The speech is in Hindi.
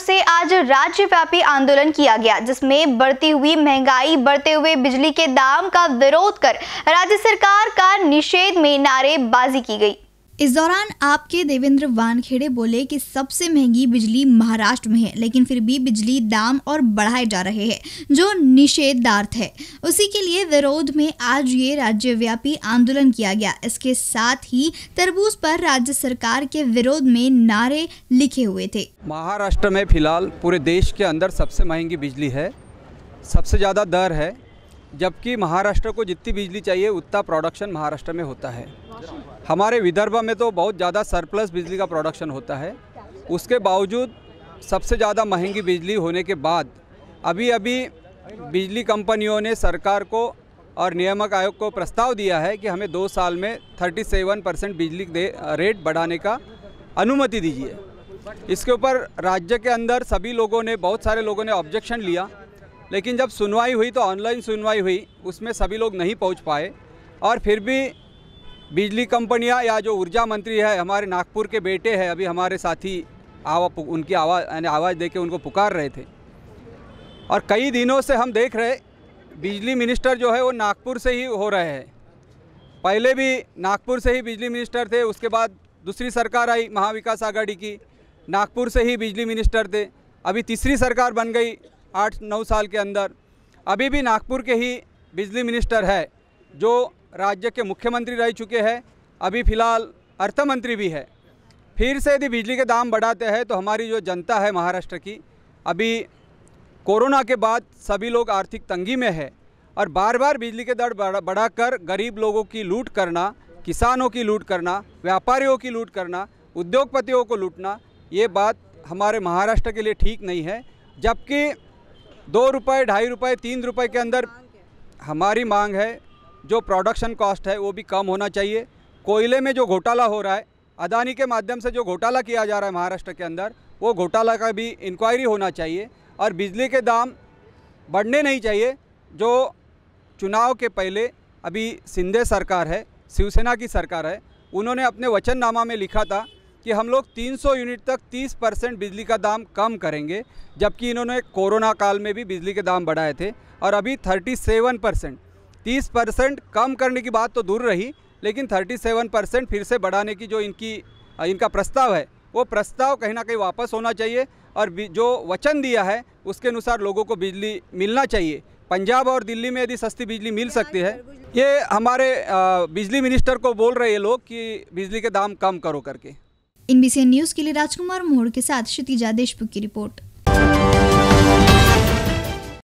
से आज राज्यव्यापी आंदोलन किया गया जिसमें बढ़ती हुई महंगाई बढ़ते हुए बिजली के दाम का विरोध कर राज्य सरकार का निषेध में नारेबाजी की गई इस दौरान आपके देवेंद्र वानखेड़े बोले कि सबसे महंगी बिजली महाराष्ट्र में है लेकिन फिर भी बिजली दाम और बढ़ाए जा रहे हैं जो निषेधार्थ है उसी के लिए विरोध में आज ये राज्यव्यापी आंदोलन किया गया इसके साथ ही तरबूज पर राज्य सरकार के विरोध में नारे लिखे हुए थे महाराष्ट्र में फिलहाल पूरे देश के अंदर सबसे महंगी बिजली है सबसे ज़्यादा दर है जबकि महाराष्ट्र को जितनी बिजली चाहिए उतना प्रोडक्शन महाराष्ट्र में होता है हमारे विदर्भ में तो बहुत ज़्यादा सरप्लस बिजली का प्रोडक्शन होता है उसके बावजूद सबसे ज़्यादा महंगी बिजली होने के बाद अभी अभी बिजली कंपनियों ने सरकार को और नियामक आयोग को प्रस्ताव दिया है कि हमें दो साल में 37 परसेंट बिजली रेट बढ़ाने का अनुमति दीजिए इसके ऊपर राज्य के अंदर सभी लोगों ने बहुत सारे लोगों ने ऑब्जेक्शन लिया लेकिन जब सुनवाई हुई तो ऑनलाइन सुनवाई हुई उसमें सभी लोग नहीं पहुंच पाए और फिर भी बिजली कंपनियां या जो ऊर्जा मंत्री है हमारे नागपुर के बेटे हैं अभी हमारे साथी आवा उनकी आवाज़ यानी आवाज़ दे के उनको पुकार रहे थे और कई दिनों से हम देख रहे बिजली मिनिस्टर जो है वो नागपुर से ही हो रहे हैं पहले भी नागपुर से ही बिजली मिनिस्टर थे उसके बाद दूसरी सरकार आई महाविकास आघाड़ी की नागपुर से ही बिजली मिनिस्टर थे अभी तीसरी सरकार बन गई आठ नौ साल के अंदर अभी भी नागपुर के ही बिजली मिनिस्टर है जो राज्य के मुख्यमंत्री रह चुके हैं अभी फ़िलहाल अर्थ मंत्री भी है फिर से यदि बिजली के दाम बढ़ाते हैं तो हमारी जो जनता है महाराष्ट्र की अभी कोरोना के बाद सभी लोग आर्थिक तंगी में है और बार बार बिजली के दर बढ़ाकर गरीब लोगों की लूट करना किसानों की लूट करना व्यापारियों की लूट करना उद्योगपतियों को लूटना ये बात हमारे महाराष्ट्र के लिए ठीक नहीं है जबकि दो रुपये ढाई रुपये तीन रुपये के अंदर हमारी मांग है जो प्रोडक्शन कॉस्ट है वो भी कम होना चाहिए कोयले में जो घोटाला हो रहा है अदानी के माध्यम से जो घोटाला किया जा रहा है महाराष्ट्र के अंदर वो घोटाला का भी इंक्वायरी होना चाहिए और बिजली के दाम बढ़ने नहीं चाहिए जो चुनाव के पहले अभी सिंधे सरकार है शिवसेना की सरकार है उन्होंने अपने वचननामा में लिखा था कि हम लोग 300 यूनिट तक 30 परसेंट बिजली का दाम कम करेंगे जबकि इन्होंने कोरोना काल में भी बिजली के दाम बढ़ाए थे और अभी 37 परसेंट तीस परसेंट कम करने की बात तो दूर रही लेकिन 37 परसेंट फिर से बढ़ाने की जो इनकी इनका प्रस्ताव है वो प्रस्ताव कहीं ना कहीं वापस होना चाहिए और जो वचन दिया है उसके अनुसार लोगों को बिजली मिलना चाहिए पंजाब और दिल्ली में यदि सस्ती बिजली मिल सकती है ये हमारे बिजली मिनिस्टर को बोल रहे हैं लोग कि बिजली के दाम कम करो करके इनबीसी न्यूज के लिए राजकुमार मोहड़ के साथ क्षितिजा देशमुख की रिपोर्ट